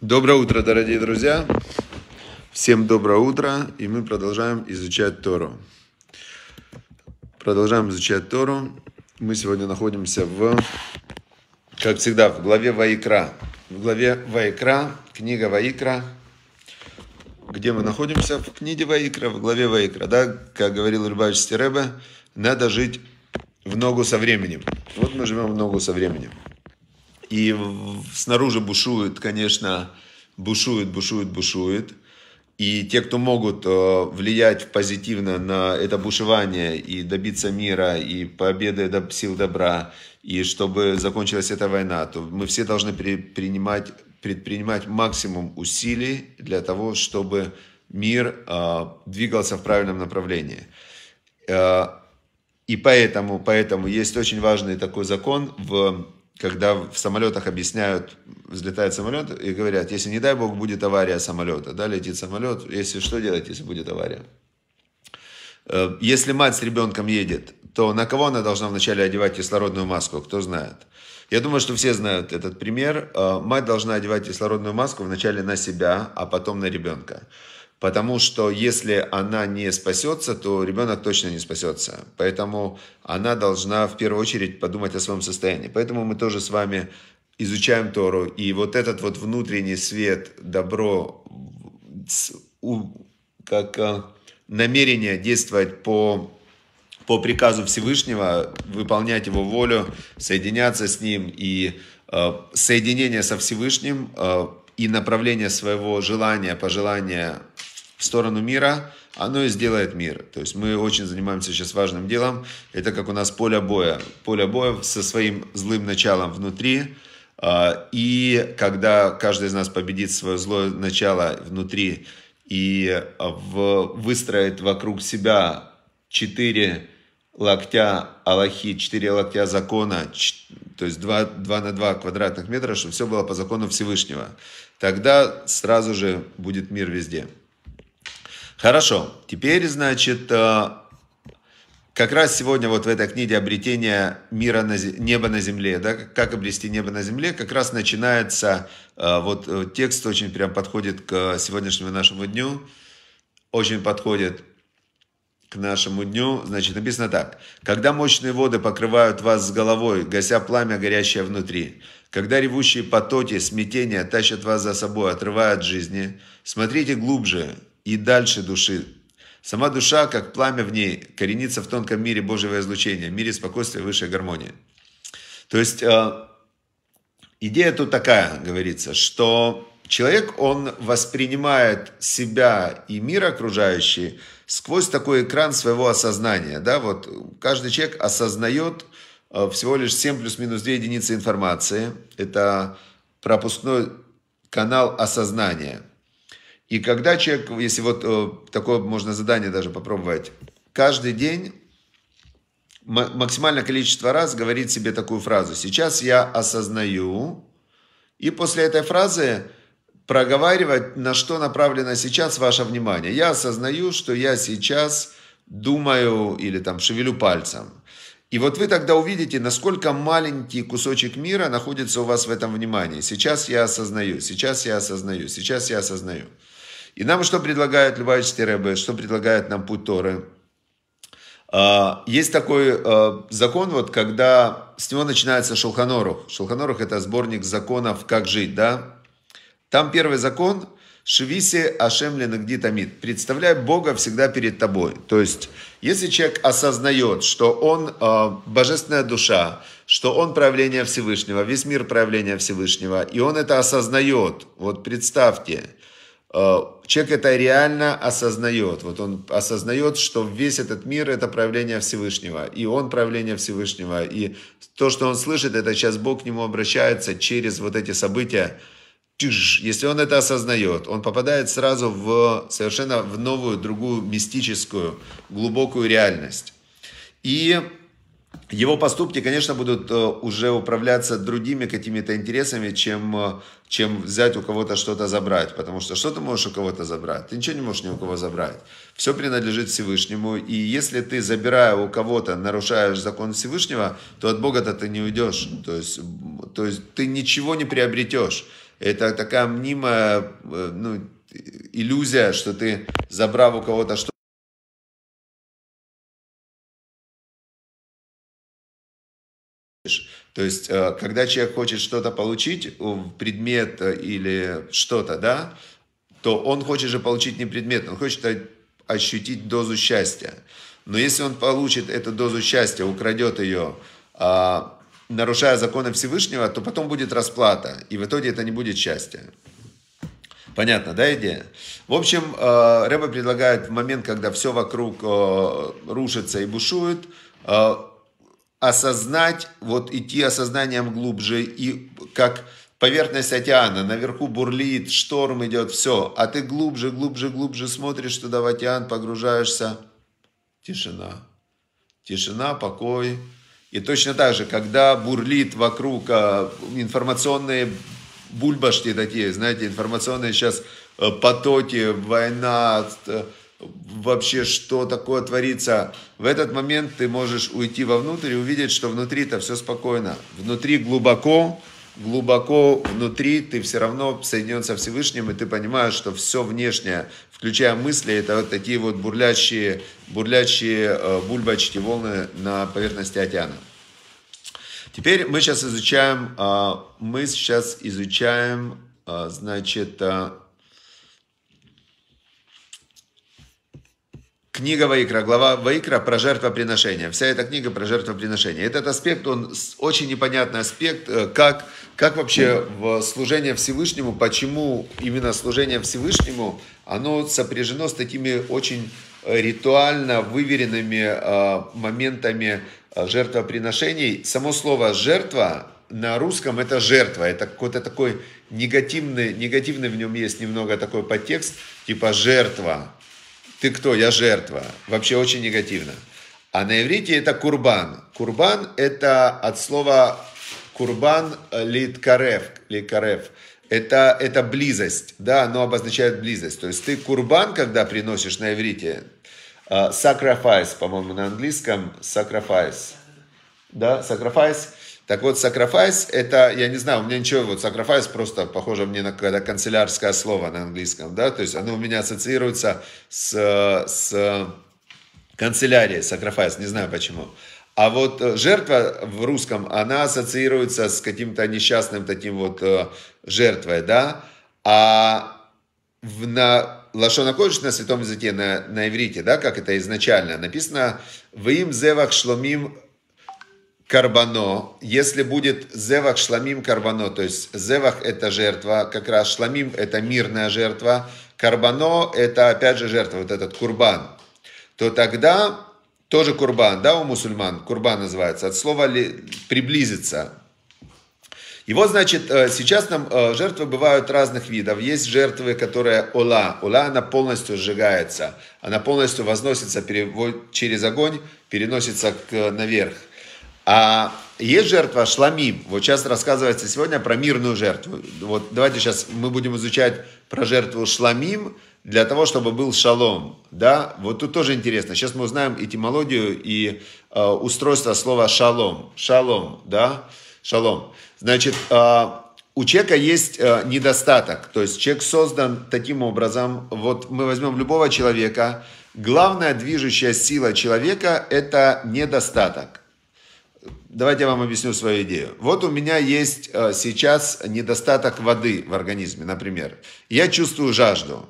Доброе утро, дорогие друзья! Всем доброе утро, и мы продолжаем изучать Тору. Продолжаем изучать Тору. Мы сегодня находимся в, как всегда, в главе Ваикра. В главе Ваикра, книга Ваикра. Где мы находимся? В книге Ваикра, в главе Ваикра. Да, как говорил Рыбач Стеребе, надо жить в ногу со временем. Вот мы живем в ногу со временем. И снаружи бушует, конечно, бушует, бушует, бушует. И те, кто могут э, влиять позитивно на это бушевание и добиться мира, и победы сил добра, и чтобы закончилась эта война, то мы все должны предпринимать, предпринимать максимум усилий для того, чтобы мир э, двигался в правильном направлении. Э, и поэтому, поэтому есть очень важный такой закон в когда в самолетах объясняют, взлетает самолет и говорят, если не дай бог будет авария самолета, да, летит самолет, если что делать, если будет авария? Э, если мать с ребенком едет, то на кого она должна вначале одевать кислородную маску, кто знает? Я думаю, что все знают этот пример. Э, мать должна одевать кислородную маску вначале на себя, а потом на ребенка. Потому что если она не спасется, то ребенок точно не спасется. Поэтому она должна в первую очередь подумать о своем состоянии. Поэтому мы тоже с вами изучаем Тору. И вот этот вот внутренний свет, добро, как а, намерение действовать по по приказу Всевышнего, выполнять его волю, соединяться с ним и э, соединение со Всевышним э, и направление своего желания, пожелания в сторону мира, оно и сделает мир. То есть мы очень занимаемся сейчас важным делом. Это как у нас поле боя. Поле боя со своим злым началом внутри. А, и когда каждый из нас победит свое злое начало внутри и выстроит вокруг себя четыре локтя Аллахи, четыре локтя закона, то есть 2, 2 на 2 квадратных метра, чтобы все было по закону Всевышнего. Тогда сразу же будет мир везде. Хорошо, теперь, значит, э, как раз сегодня вот в этой книге «Обретение мира на земле, неба на земле», да, как обрести небо на земле, как раз начинается, э, вот э, текст очень прям подходит к сегодняшнему нашему дню, очень подходит к нашему дню, значит, написано так. «Когда мощные воды покрывают вас с головой, гася пламя, горящее внутри, когда ревущие потоки смятения тащат вас за собой, отрывают жизни, смотрите глубже, и дальше души. Сама душа, как пламя в ней, коренится в тонком мире Божьего излучения, мире спокойствия, высшей гармонии. То есть э, идея тут такая, говорится, что человек, он воспринимает себя и мир окружающий сквозь такой экран своего осознания. Да? Вот каждый человек осознает э, всего лишь 7 плюс-минус 2 единицы информации. Это пропускной канал осознания – и когда человек, если вот э, такое можно задание даже попробовать, каждый день максимальное количество раз говорит себе такую фразу. Сейчас я осознаю. И после этой фразы проговаривать, на что направлено сейчас ваше внимание. Я осознаю, что я сейчас думаю или там шевелю пальцем. И вот вы тогда увидите, насколько маленький кусочек мира находится у вас в этом внимании. Сейчас я осознаю, сейчас я осознаю, сейчас я осознаю. И нам что предлагает Львович Теребе, что предлагает нам путь Торы? А, есть такой а, закон, вот когда с него начинается Шелханорух. Шелханорух это сборник законов «Как жить», да? Там первый закон «Швиси Ашем Ленагди Тамид» «Представляй Бога всегда перед тобой». То есть, если человек осознает, что он э, божественная душа, что он проявление Всевышнего, весь мир проявление Всевышнего, и он это осознает, вот представьте – Э, человек это реально осознает. Вот он осознает, что весь этот мир – это проявление Всевышнего. И он проявление Всевышнего. И то, что он слышит, это сейчас Бог к нему обращается через вот эти события. Если он это осознает, он попадает сразу в совершенно в новую, другую мистическую, глубокую реальность. И его поступки, конечно, будут э, уже управляться другими какими-то интересами, чем, э, чем взять у кого-то что-то забрать. Потому что что ты можешь у кого-то забрать? Ты ничего не можешь ни у кого забрать. Все принадлежит Всевышнему. И если ты, забирая у кого-то, нарушаешь закон Всевышнего, то от Бога-то ты не уйдешь. То есть, то есть ты ничего не приобретешь. Это такая мнимая э, ну, иллюзия, что ты, забрав у кого-то что То есть, э, когда человек хочет что-то получить, э, предмет э, или что-то, да, то он хочет же получить не предмет, он хочет ощутить дозу счастья. Но если он получит эту дозу счастья, украдет ее, а, нарушая законы Всевышнего, то потом будет расплата, и в итоге это не будет счастье. Понятно, да, идея? В общем, Рэба предлагает в момент, когда все вокруг рушится и бушует, осознать, вот идти осознанием глубже и как поверхность океана, наверху бурлит, шторм идет, все, а ты глубже, глубже, глубже смотришь туда в океан, погружаешься, тишина, тишина, покой. И точно так же, когда бурлит вокруг а, информационные бульбашки такие, знаете, информационные сейчас э, потоки, война, вообще, что такое творится. В этот момент ты можешь уйти вовнутрь и увидеть, что внутри-то все спокойно. Внутри глубоко, глубоко внутри ты все равно соединен со Всевышним, и ты понимаешь, что все внешнее, включая мысли, это вот такие вот бурлящие, бурлящие э, бульбочки, волны на поверхности океана. Теперь мы сейчас изучаем, а, мы сейчас изучаем, а, значит, а, Книга Ваикра, глава Ваикра про жертвоприношение. Вся эта книга про жертвоприношение. Этот аспект, он очень непонятный аспект, э, как, как вообще в служение Всевышнему, почему именно служение Всевышнему, оно сопряжено с такими очень э, ритуально выверенными э, моментами жертвоприношений. Само слово «жертва» на русском это жертва, это какой-то такой негативный, негативный в нем есть немного такой подтекст, типа жертва, ты кто, я жертва. Вообще очень негативно. А на иврите это курбан. Курбан это от слова курбан э, литкарев. литкарев. Это, это близость, да, оно обозначает близость. То есть ты курбан, когда приносишь на иврите, sacrifice, э, по-моему, на английском, sacrifice, да, sacrifice, так вот, sacrifice – это, я не знаю, у меня ничего, вот sacrifice просто похоже мне на какое-то канцелярское слово на английском, да, то есть оно у меня ассоциируется с, с канцелярией, sacrifice, не знаю почему. А вот э, жертва в русском, она ассоциируется с каким-то несчастным таким вот э, жертвой, да, а в, на Лашона Кодыш на святом языке, на, на иврите, да, как это изначально написано, «Вим зевах шломим карбано, если будет зевах шламим карбано, то есть зевах это жертва, как раз шламим это мирная жертва, карбано это опять же жертва, вот этот курбан, то тогда тоже курбан, да, у мусульман, курбан называется, от слова ли, приблизиться. И вот, значит, э, сейчас нам э, жертвы бывают разных видов. Есть жертвы, которые ола. Ола, она полностью сжигается. Она полностью возносится через огонь, переносится э, наверх. А есть жертва шламим. Вот сейчас рассказывается сегодня про мирную жертву. Вот давайте сейчас мы будем изучать про жертву шламим для того, чтобы был шалом. Да, вот тут тоже интересно. Сейчас мы узнаем этимологию и э, устройство слова шалом. Шалом, да, шалом. Значит, э, у человека есть э, недостаток. То есть человек создан таким образом. Вот мы возьмем любого человека. Главная движущая сила человека – это недостаток. Давайте я вам объясню свою идею. Вот у меня есть э, сейчас недостаток воды в организме, например. Я чувствую жажду.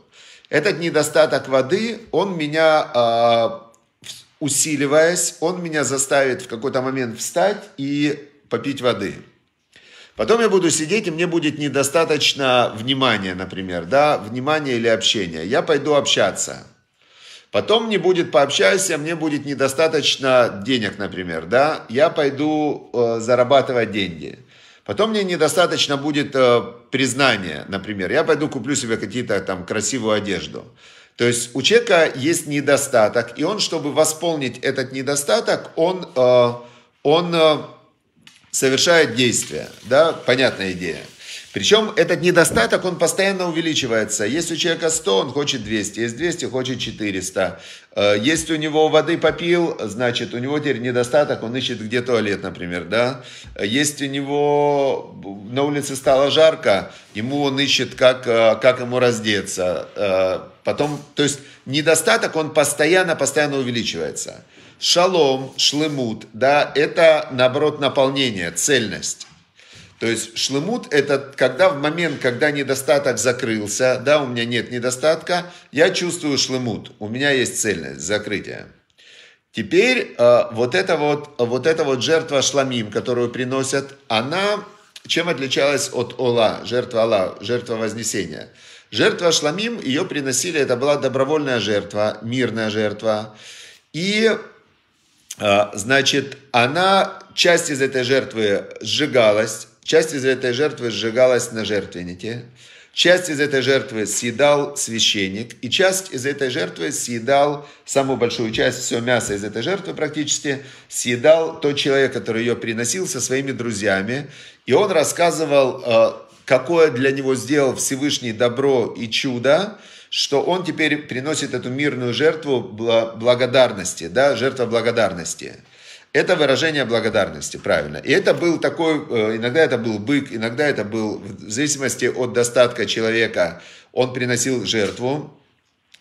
Этот недостаток воды, он меня, а, усиливаясь, он меня заставит в какой-то момент встать и попить воды. Потом я буду сидеть, и мне будет недостаточно внимания, например, да, внимания или общения. Я пойду общаться. Потом не будет, пообщайся, мне будет недостаточно денег, например, да, я пойду э, зарабатывать деньги. Потом мне недостаточно будет э, признания, например, я пойду куплю себе какие-то там красивую одежду. То есть у человека есть недостаток, и он, чтобы восполнить этот недостаток, он, э, он э, совершает действия, да, понятная идея. Причем этот недостаток, он постоянно увеличивается. Если у человека 100, он хочет 200. Есть 200, хочет 400. Э, Если у него воды попил, значит, у него теперь недостаток, он ищет где туалет, например, да. Если у него на улице стало жарко, ему он ищет, как, э, как ему раздеться. Э, потом, то есть недостаток, он постоянно, постоянно увеличивается. Шалом, шлемут, да, это, наоборот, наполнение, цельность. То есть шлемут – это когда в момент, когда недостаток закрылся, да, у меня нет недостатка, я чувствую шлемут, у меня есть цельность, закрытие. Теперь э, вот, эта вот, вот эта вот жертва шламим, которую приносят, она чем отличалась от Ола, жертва Ола, жертва Вознесения? Жертва шламим, ее приносили, это была добровольная жертва, мирная жертва. И, э, значит, она, часть из этой жертвы сжигалась, Часть из этой жертвы сжигалась на жертвеннике, часть из этой жертвы съедал священник, и часть из этой жертвы съедал, самую большую часть, все мясо из этой жертвы практически, съедал тот человек, который ее приносил со своими друзьями. И он рассказывал, э, какое для него сделал Всевышний добро и чудо, что он теперь приносит эту мирную жертву благодарности, да, жертва благодарности. Это выражение благодарности, правильно. И это был такой, э, иногда это был бык, иногда это был, в зависимости от достатка человека, он приносил жертву.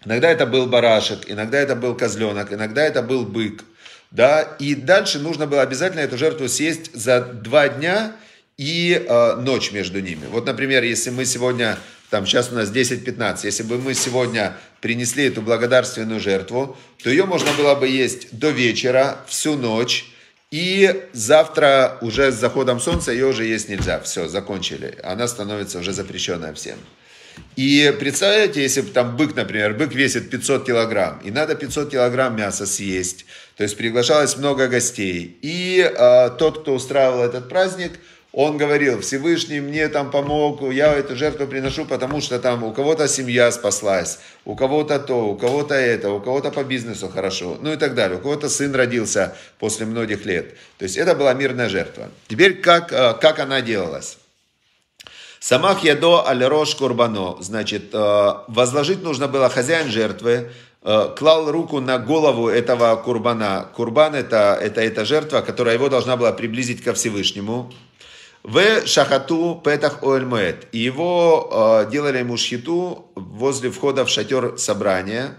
Иногда это был барашек, иногда это был козленок, иногда это был бык. Да? И дальше нужно было обязательно эту жертву съесть за два дня и э, ночь между ними. Вот, например, если мы сегодня, там сейчас у нас 10-15, если бы мы сегодня принесли эту благодарственную жертву, то ее можно было бы есть до вечера, всю ночь, и завтра уже с заходом солнца ее уже есть нельзя. Все, закончили. Она становится уже запрещенная всем. И представляете, если бы там бык, например, бык весит 500 килограмм, и надо 500 килограмм мяса съесть, то есть приглашалось много гостей. И э, тот, кто устраивал этот праздник, он говорил, Всевышний мне там помог, я эту жертву приношу, потому что там у кого-то семья спаслась, у кого-то то, у кого-то это, у кого-то по бизнесу хорошо, ну и так далее. У кого-то сын родился после многих лет. То есть это была мирная жертва. Теперь как, э, как она делалась? Самах ядо аль рош курбано. Значит, э, возложить нужно было хозяин жертвы, э, клал руку на голову этого курбана. Курбан это, это, это жертва, которая его должна была приблизить ко Всевышнему. В шахату петах оэльмуэт. И его э, делали ему шхиту возле входа в шатер собрания.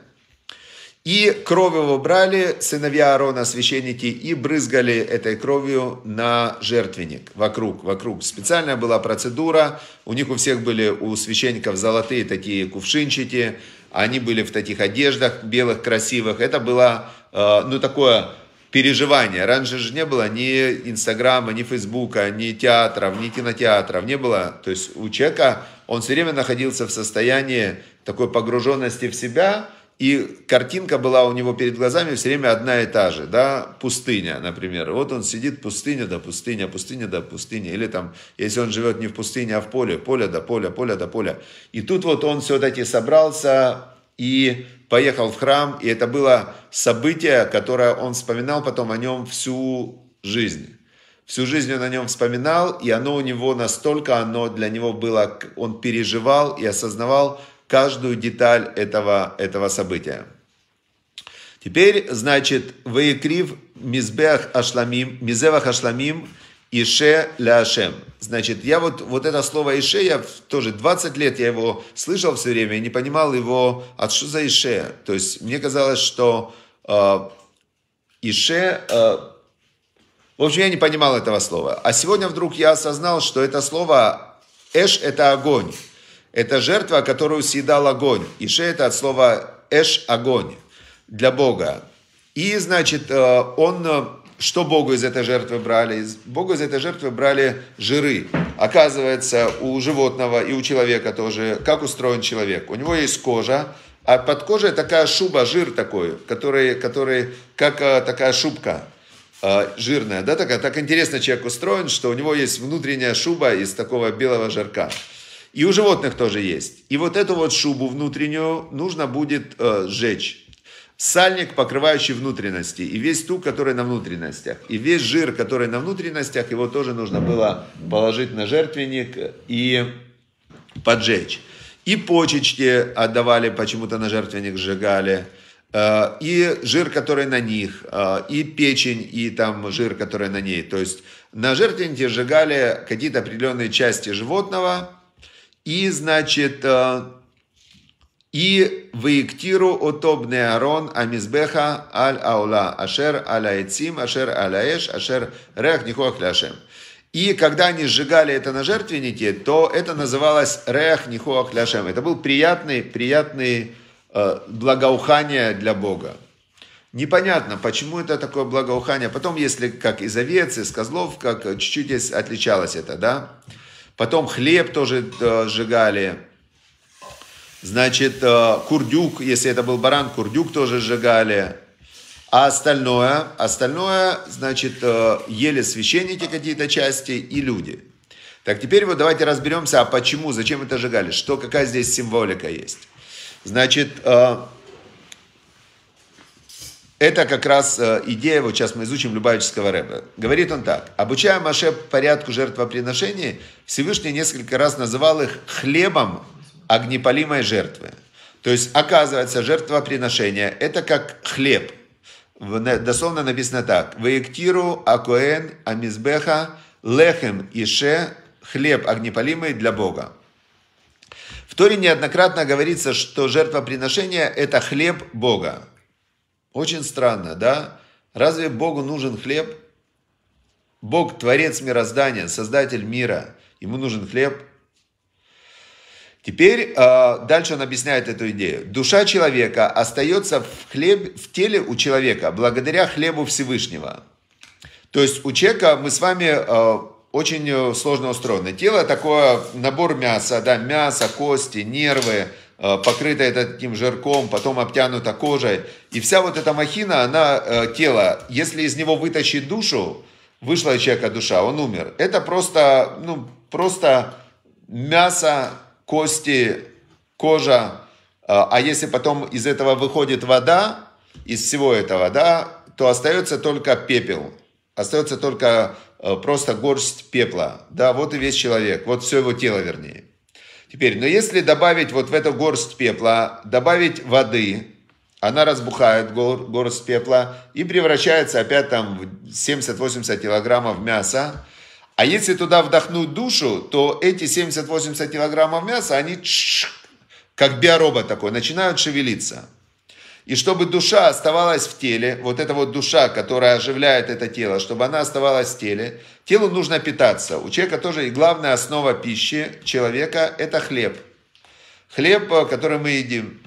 И кровь его брали сыновья Аарона, священники, и брызгали этой кровью на жертвенник, вокруг, вокруг. Специальная была процедура, у них у всех были, у священников золотые такие кувшинчики, они были в таких одеждах белых, красивых. Это было, э, ну, такое переживания. Раньше же не было ни Инстаграма, ни Фейсбука, ни театров, ни кинотеатров. Не было. То есть у человека он все время находился в состоянии такой погруженности в себя, и картинка была у него перед глазами все время одна и та же, да, пустыня, например. Вот он сидит, пустыня да пустыня, пустыня да пустыня, или там, если он живет не в пустыне, а в поле, поле да поля, поле да поля. И тут вот он все-таки собрался и поехал в храм, и это было событие, которое он вспоминал потом о нем всю жизнь. Всю жизнь он о нем вспоминал, и оно у него настолько, оно для него было, он переживал и осознавал каждую деталь этого, этого события. Теперь, значит, «Ваекрив мизбех ашламим», «Мизевах ашламим» Ише Ляшем. Значит, я вот, вот это слово Ише, я тоже 20 лет я его слышал все время и не понимал его, от а что за Ише. То есть мне казалось, что э, Ише... Э, в общем, я не понимал этого слова. А сегодня вдруг я осознал, что это слово Эш – это огонь. Это жертва, которую съедал огонь. Ише – это от слова Эш – огонь для Бога. И, значит, он что Богу из этой жертвы брали? Из, Богу из этой жертвы брали жиры. Оказывается, у животного и у человека тоже, как устроен человек. У него есть кожа, а под кожей такая шуба, жир такой, который, который как э, такая шубка э, жирная, да, такая, так интересно человек устроен, что у него есть внутренняя шуба из такого белого жирка. И у животных тоже есть. И вот эту вот шубу внутреннюю нужно будет э, сжечь сальник, покрывающий внутренности, и весь тук, который на внутренностях, и весь жир, который на внутренностях, его тоже нужно было положить на жертвенник и поджечь. И почечки отдавали, почему-то на жертвенник сжигали, э, и жир, который на них, э, и печень, и там жир, который на ней. То есть на жертвеннике сжигали какие-то определенные части животного, и, значит, э, и выектиру отоб Арон амизбеха аль аула ашер аля ашер аля ашер рех нихуах ляшем. И когда они сжигали это на жертвеннике, то это называлось рех нихуах ляшем. Это был приятный, приятный э, благоухание для Бога. Непонятно, почему это такое благоухание. Потом, если как из овец, из козлов, как чуть-чуть отличалось это, да. Потом хлеб тоже э, сжигали Значит, э, курдюк, если это был баран, курдюк тоже сжигали. А остальное, остальное, значит, э, ели священники какие-то части и люди. Так, теперь вот давайте разберемся, а почему, зачем это сжигали, что, какая здесь символика есть. Значит, э, это как раз идея, вот сейчас мы изучим Любавического Рэба. Говорит он так. Обучая Маше порядку жертвоприношений, Всевышний несколько раз называл их хлебом огнепалимой жертвы. То есть, оказывается, жертвоприношение – это как хлеб. Дословно написано так. «Ваектиру акоэн амизбеха лехем ише хлеб огнепалимый для Бога». В Торе неоднократно говорится, что жертвоприношение – это хлеб Бога. Очень странно, да? Разве Богу нужен хлеб? Бог – творец мироздания, создатель мира. Ему нужен хлеб – Теперь э, дальше он объясняет эту идею. Душа человека остается в, хлеб, в теле у человека благодаря хлебу Всевышнего. То есть у человека мы с вами э, очень э, сложно устроены. Тело такое набор мяса, да, мясо, кости, нервы, э, покрыто это таким жирком, потом обтянуто кожей. И вся вот эта махина, она, э, тело, если из него вытащить душу, вышла у человека душа, он умер. Это просто, ну, просто мясо кости, кожа. А, а если потом из этого выходит вода, из всего этого, да, то остается только пепел. Остается только э, просто горсть пепла. Да, вот и весь человек, вот все его тело вернее. Теперь, но если добавить вот в эту горсть пепла, добавить воды, она разбухает, гор, горсть пепла, и превращается опять там в 70-80 килограммов мяса, а если туда вдохнуть душу, то эти 70-80 килограммов мяса, они как биоробот такой, начинают шевелиться. И чтобы душа оставалась в теле, вот эта вот душа, которая оживляет это тело, чтобы она оставалась в теле, телу нужно питаться. У человека тоже главная основа пищи человека – это хлеб. Хлеб, э, который мы едим.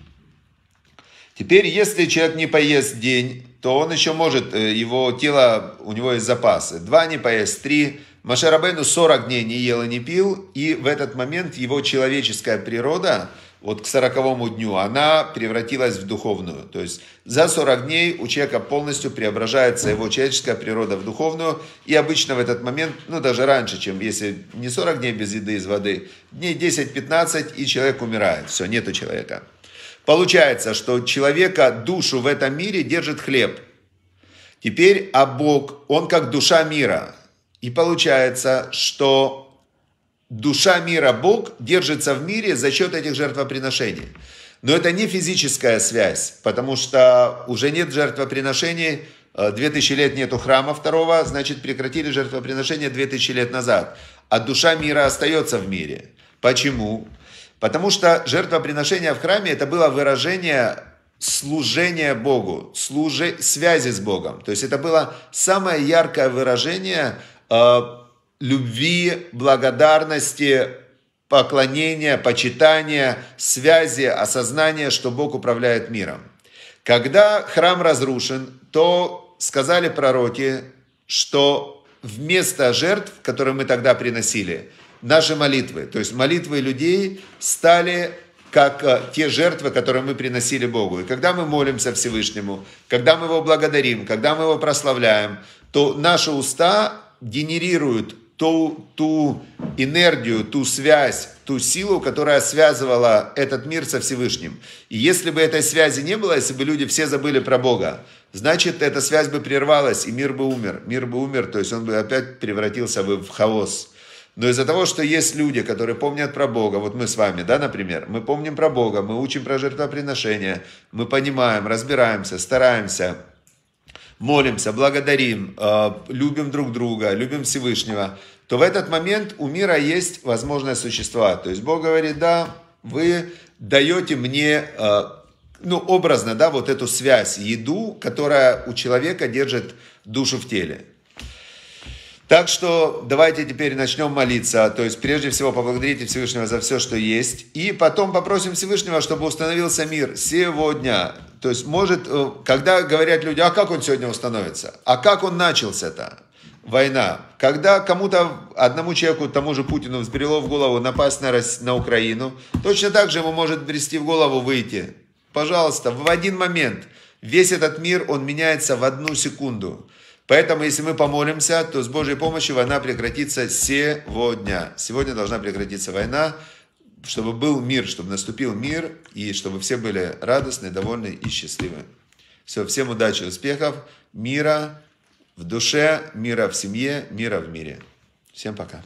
Теперь, если человек не поест день, то он еще может, э, его тело, у него есть запасы. Два не поест, три – Маше Рабейну 40 дней не ел и не пил, и в этот момент его человеческая природа, вот к сороковому дню, она превратилась в духовную. То есть за 40 дней у человека полностью преображается его человеческая природа в духовную. И обычно в этот момент, ну даже раньше, чем если не 40 дней без еды из воды, дней 10-15 и человек умирает. Все, нету человека. Получается, что человека, душу в этом мире держит хлеб. Теперь, а Бог, он как душа мира – и получается, что душа мира Бог держится в мире за счет этих жертвоприношений. Но это не физическая связь, потому что уже нет жертвоприношений, 2000 э, лет нету храма второго, значит прекратили жертвоприношения 2000 лет назад. А душа мира остается в мире. Почему? Потому что жертвоприношение в храме это было выражение служения Богу, служи, связи с Богом. То есть это было самое яркое выражение – Э, любви, благодарности, поклонения, почитания, связи, осознания, что Бог управляет миром. Когда храм разрушен, то сказали пророки, что вместо жертв, которые мы тогда приносили, наши молитвы, то есть молитвы людей стали как э, те жертвы, которые мы приносили Богу. И когда мы молимся Всевышнему, когда мы Его благодарим, когда мы Его прославляем, то наши уста генерируют ту, ту энергию, ту связь, ту силу, которая связывала этот мир со Всевышним. И если бы этой связи не было, если бы люди все забыли про Бога, значит, эта связь бы прервалась, и мир бы умер. Мир бы умер, то есть он бы опять превратился бы в хаос. Но из-за того, что есть люди, которые помнят про Бога, вот мы с вами, да, например, мы помним про Бога, мы учим про жертвоприношение, мы понимаем, разбираемся, стараемся, молимся, благодарим, э, любим друг друга, любим Всевышнего, то в этот момент у мира есть возможность существовать. То есть Бог говорит, да, вы даете мне, э, ну, образно, да, вот эту связь, еду, которая у человека держит душу в теле. Так что давайте теперь начнем молиться. То есть прежде всего поблагодарите Всевышнего за все, что есть. И потом попросим Всевышнего, чтобы установился мир сегодня. То есть может, э, когда говорят люди, а как он сегодня установится? А как он начался-то? Война. Когда кому-то, одному человеку, тому же Путину, взбрело в голову напасть на, Россию, на Украину, точно так же ему может брести в голову выйти. Пожалуйста, в один момент. Весь этот мир, он меняется в одну секунду. Поэтому, если мы помолимся, то с Божьей помощью война прекратится сегодня. Сегодня должна прекратиться война чтобы был мир, чтобы наступил мир, и чтобы все были радостны, довольны и счастливы. Все, всем удачи, успехов, мира в душе, мира в семье, мира в мире. Всем пока.